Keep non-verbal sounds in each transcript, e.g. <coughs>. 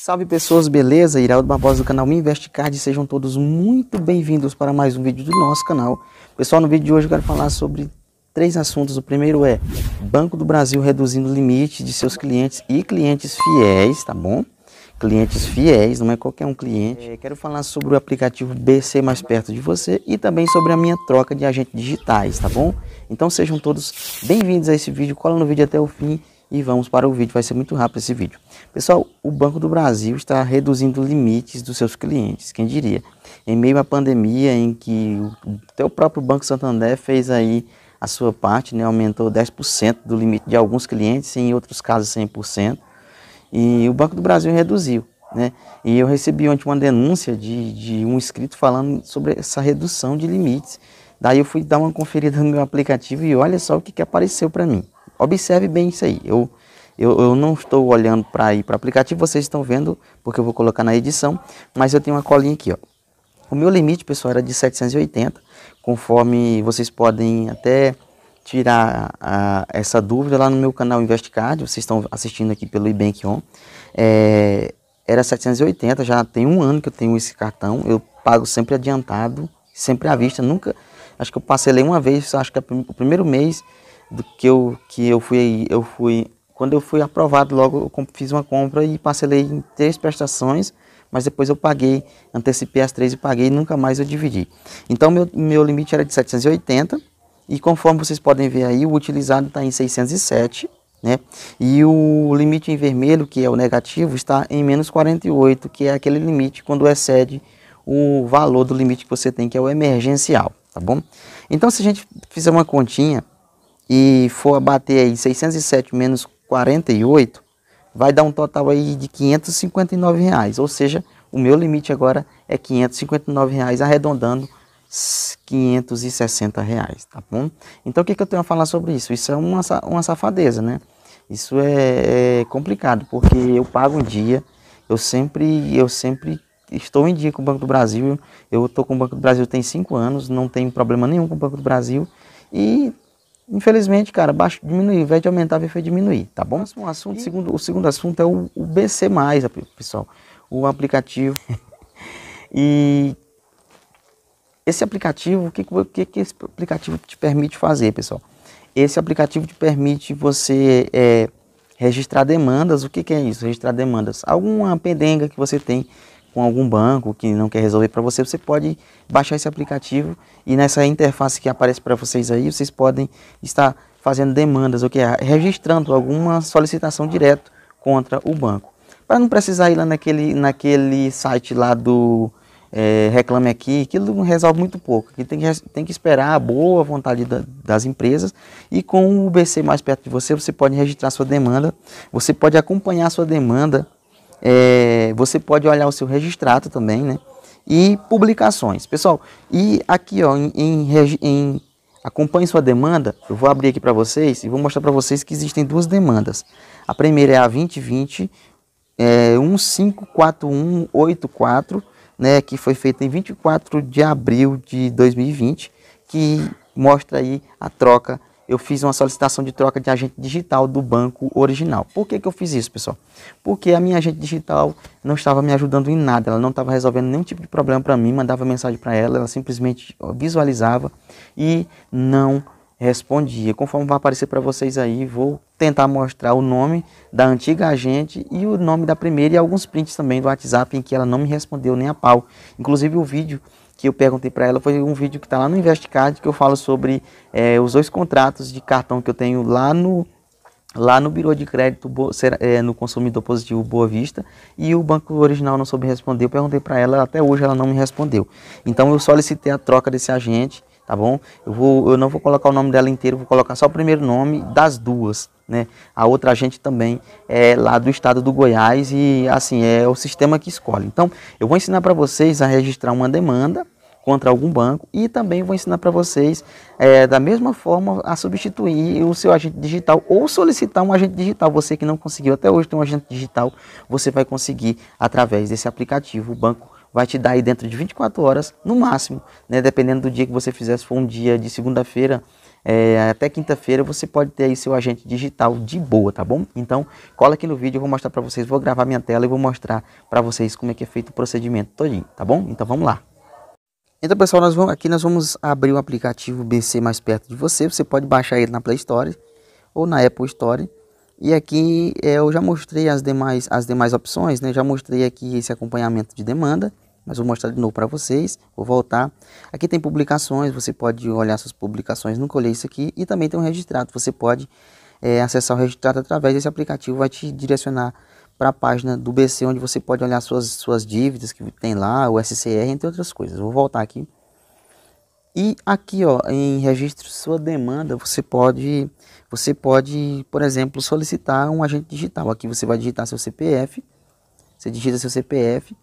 Salve pessoas, beleza? Iraldo Barbosa do canal Me Investcard, sejam todos muito bem-vindos para mais um vídeo do nosso canal. Pessoal, no vídeo de hoje eu quero falar sobre três assuntos. O primeiro é Banco do Brasil reduzindo o limite de seus clientes e clientes fiéis, tá bom? Clientes fiéis, não é qualquer um cliente. É, quero falar sobre o aplicativo BC mais perto de você e também sobre a minha troca de agentes digitais, tá bom? Então sejam todos bem-vindos a esse vídeo, cola no vídeo até o fim e vamos para o vídeo, vai ser muito rápido esse vídeo. Pessoal, o Banco do Brasil está reduzindo limites dos seus clientes, quem diria? Em meio à pandemia, em que o, até o próprio Banco Santander fez aí a sua parte, né, aumentou 10% do limite de alguns clientes, em outros casos 100%, e o Banco do Brasil reduziu. Né? E eu recebi ontem uma denúncia de, de um inscrito falando sobre essa redução de limites. Daí eu fui dar uma conferida no meu aplicativo e olha só o que, que apareceu para mim. Observe bem isso aí. Eu eu, eu não estou olhando para ir para o aplicativo, vocês estão vendo, porque eu vou colocar na edição, mas eu tenho uma colinha aqui, ó. O meu limite, pessoal, era de 780, conforme vocês podem até tirar a, essa dúvida lá no meu canal InvestCard, vocês estão assistindo aqui pelo iBank On. É, era 780, já tem um ano que eu tenho esse cartão, eu pago sempre adiantado, sempre à vista, nunca, acho que eu parcelei uma vez, acho que é o primeiro mês do que eu, que eu fui, eu fui quando eu fui aprovado, logo eu fiz uma compra e parcelei em três prestações, mas depois eu paguei, antecipei as três e paguei e nunca mais eu dividi. Então meu, meu limite era de 780 e conforme vocês podem ver aí, o utilizado está em 607, né? E o limite em vermelho, que é o negativo, está em menos 48, que é aquele limite quando excede o valor do limite que você tem, que é o emergencial, tá bom? Então se a gente fizer uma continha, e for abater aí 607 menos 48, vai dar um total aí de 559 reais. Ou seja, o meu limite agora é 559 reais, arredondando 560 reais, tá bom? Então, o que, que eu tenho a falar sobre isso? Isso é uma, uma safadeza, né? Isso é, é complicado, porque eu pago um dia, eu sempre, eu sempre estou em dia com o Banco do Brasil, eu estou com o Banco do Brasil tem cinco anos, não tenho problema nenhum com o Banco do Brasil, e Infelizmente, cara, baixo diminuir, ao invés de aumentar, foi diminuir, tá bom? Um assunto, segundo, o segundo assunto é o, o BC, pessoal, o aplicativo. e esse aplicativo, o que, que, que esse aplicativo te permite fazer, pessoal? Esse aplicativo te permite você é, registrar demandas. O que, que é isso? Registrar demandas. Alguma pendenga que você tem com algum banco que não quer resolver para você, você pode baixar esse aplicativo e nessa interface que aparece para vocês aí, vocês podem estar fazendo demandas, o que é registrando alguma solicitação direto contra o banco. Para não precisar ir lá naquele, naquele site lá do é, Reclame Aqui, que resolve muito pouco. Que tem, que tem que esperar a boa vontade da, das empresas e com o BC mais perto de você, você pode registrar sua demanda, você pode acompanhar sua demanda é, você pode olhar o seu registrato também, né? E publicações. Pessoal, e aqui ó, em, em, em acompanhe sua demanda, eu vou abrir aqui para vocês e vou mostrar para vocês que existem duas demandas. A primeira é a 2020 é, 154184, né, que foi feita em 24 de abril de 2020, que mostra aí a troca eu fiz uma solicitação de troca de agente digital do banco original. Por que, que eu fiz isso, pessoal? Porque a minha agente digital não estava me ajudando em nada, ela não estava resolvendo nenhum tipo de problema para mim, mandava mensagem para ela, ela simplesmente visualizava e não respondia. Conforme vai aparecer para vocês aí, vou tentar mostrar o nome da antiga agente e o nome da primeira e alguns prints também do WhatsApp em que ela não me respondeu nem a pau. Inclusive o vídeo que eu perguntei para ela foi um vídeo que está lá no Investcard que eu falo sobre é, os dois contratos de cartão que eu tenho lá no lá no Biro de Crédito é, no Consumidor Positivo Boa Vista e o banco original não soube responder. Eu perguntei para ela, até hoje ela não me respondeu. Então eu solicitei a troca desse agente tá bom? Eu, vou, eu não vou colocar o nome dela inteiro, vou colocar só o primeiro nome das duas, né? A outra gente também é lá do estado do Goiás e assim é o sistema que escolhe. Então, eu vou ensinar para vocês a registrar uma demanda contra algum banco e também vou ensinar para vocês é, da mesma forma a substituir o seu agente digital ou solicitar um agente digital. Você que não conseguiu até hoje ter um agente digital, você vai conseguir através desse aplicativo Banco vai te dar aí dentro de 24 horas, no máximo, né? Dependendo do dia que você fizer, se for um dia de segunda-feira, é, até quinta-feira você pode ter aí seu agente digital de boa, tá bom? Então, cola aqui no vídeo, eu vou mostrar para vocês, vou gravar minha tela e vou mostrar para vocês como é que é feito o procedimento todinho, tá bom? Então, vamos lá. Então, pessoal, nós vamos, aqui nós vamos abrir o aplicativo BC mais perto de você. Você pode baixar ele na Play Store ou na Apple Store. E aqui é, eu já mostrei as demais, as demais opções, né? Já mostrei aqui esse acompanhamento de demanda, mas vou mostrar de novo para vocês, vou voltar. Aqui tem publicações, você pode olhar suas publicações, não colher isso aqui. E também tem um registrado, você pode é, acessar o registrado através desse aplicativo, vai te direcionar para a página do BC, onde você pode olhar suas, suas dívidas que tem lá, o SCR, entre outras coisas. Vou voltar aqui. E aqui, ó, em registro sua demanda, você pode, você pode, por exemplo, solicitar um agente digital. Aqui você vai digitar seu CPF, você digita seu CPF,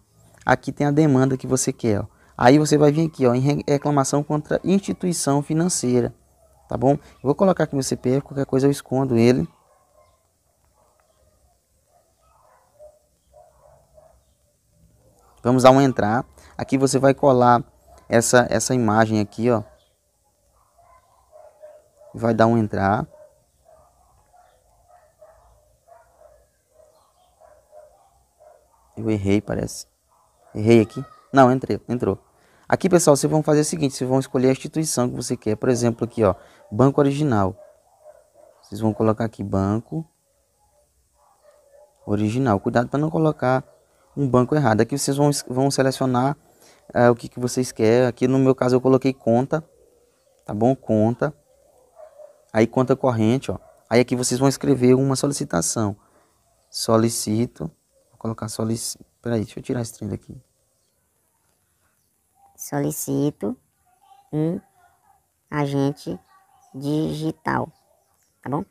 aqui tem a demanda que você quer, ó. Aí você vai vir aqui, ó, em reclamação contra instituição financeira, tá bom? Eu vou colocar aqui meu CPF, qualquer coisa eu escondo ele. Vamos dar um entrar. Aqui você vai colar essa, essa imagem aqui, ó. Vai dar um entrar. Eu errei, parece. Errei aqui. Não, entrei, entrou. Aqui, pessoal, vocês vão fazer o seguinte. Vocês vão escolher a instituição que você quer. Por exemplo, aqui, ó. Banco original. Vocês vão colocar aqui banco original. Cuidado para não colocar um banco errado. Aqui vocês vão, vão selecionar é, o que, que vocês querem. Aqui no meu caso eu coloquei conta, tá bom? Conta. Aí conta corrente, ó. Aí aqui vocês vão escrever uma solicitação. Solicito. Vou colocar solicito. Peraí, deixa eu tirar esse trem daqui. Solicito um agente digital, tá bom?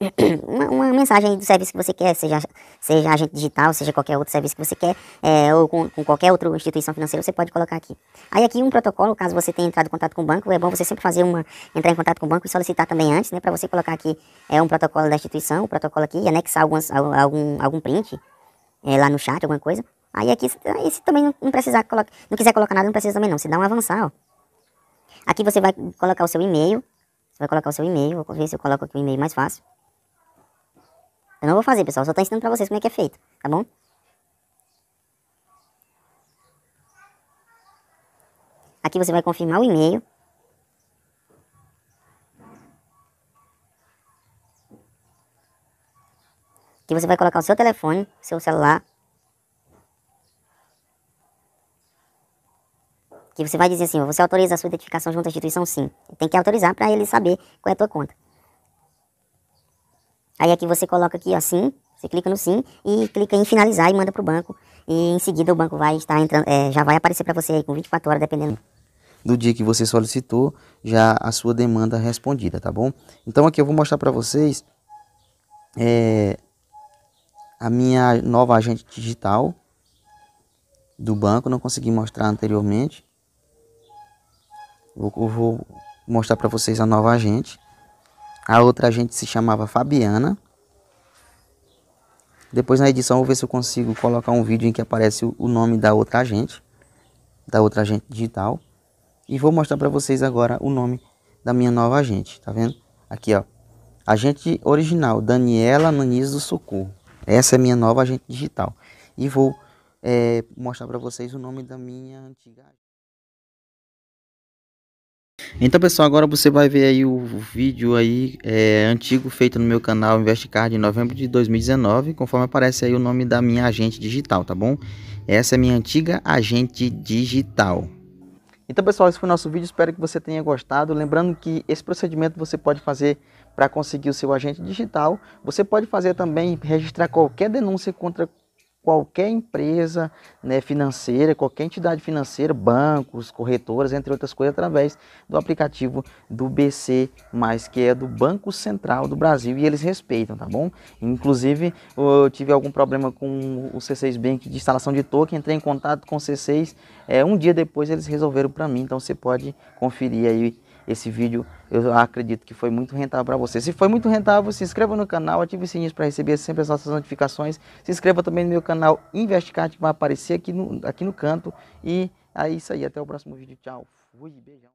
<coughs> uma, uma, mensagem do serviço que você quer, seja, seja agente digital, seja qualquer outro serviço que você quer, é, ou com, com, qualquer outra instituição financeira, você pode colocar aqui. Aí aqui um protocolo, caso você tenha entrado em contato com o banco, é bom você sempre fazer uma, entrar em contato com o banco e solicitar também antes, né, para você colocar aqui é um protocolo da instituição, o um protocolo aqui, e anexar algumas, algum, algum print é, lá no chat, alguma coisa. Aí aqui, aí se também não, precisar, coloca, não quiser colocar nada, não precisa também não, se dá um avançar, ó. Aqui você vai colocar o seu e-mail, você vai colocar o seu e-mail, vou ver se eu coloco aqui o e-mail mais fácil. Eu não vou fazer, pessoal, só tô ensinando pra vocês como é que é feito, tá bom? Aqui você vai confirmar o e-mail. Aqui você vai colocar o seu telefone, seu celular. Aqui você vai dizer assim, você autoriza a sua identificação junto à instituição? Sim. Tem que autorizar para ele saber qual é a tua conta. Aí aqui você coloca aqui ó, sim, você clica no sim e clica em finalizar e manda para o banco. E em seguida o banco vai estar entrando, é, já vai aparecer para você aí com 24 horas, dependendo do dia que você solicitou, já a sua demanda respondida, tá bom? Então aqui eu vou mostrar para vocês é, a minha nova agente digital do banco, não consegui mostrar anteriormente. vou mostrar para vocês a nova agente. A outra agente se chamava Fabiana. Depois na edição vou ver se eu consigo colocar um vídeo em que aparece o nome da outra agente, da outra agente digital. E vou mostrar para vocês agora o nome da minha nova agente, tá vendo? Aqui, ó. Agente original, Daniela Nunes do Socorro. Essa é minha nova agente digital. E vou é, mostrar para vocês o nome da minha antiga então pessoal, agora você vai ver aí o vídeo aí é, antigo feito no meu canal Investcard em novembro de 2019, conforme aparece aí o nome da minha agente digital, tá bom? Essa é minha antiga agente digital. Então pessoal, esse foi o nosso vídeo, espero que você tenha gostado. Lembrando que esse procedimento você pode fazer para conseguir o seu agente digital. Você pode fazer também, registrar qualquer denúncia contra qualquer empresa né, financeira, qualquer entidade financeira, bancos, corretoras, entre outras coisas, através do aplicativo do BC, que é do Banco Central do Brasil e eles respeitam, tá bom? Inclusive, eu tive algum problema com o C6 Bank de instalação de token, entrei em contato com o C6, é, um dia depois eles resolveram para mim, então você pode conferir aí esse vídeo eu acredito que foi muito rentável para você. Se foi muito rentável, se inscreva no canal, ative o sininho para receber sempre as nossas notificações. Se inscreva também no meu canal Investcard que vai aparecer aqui no, aqui no canto. E é isso aí, até o próximo vídeo. Tchau, fui, beijão.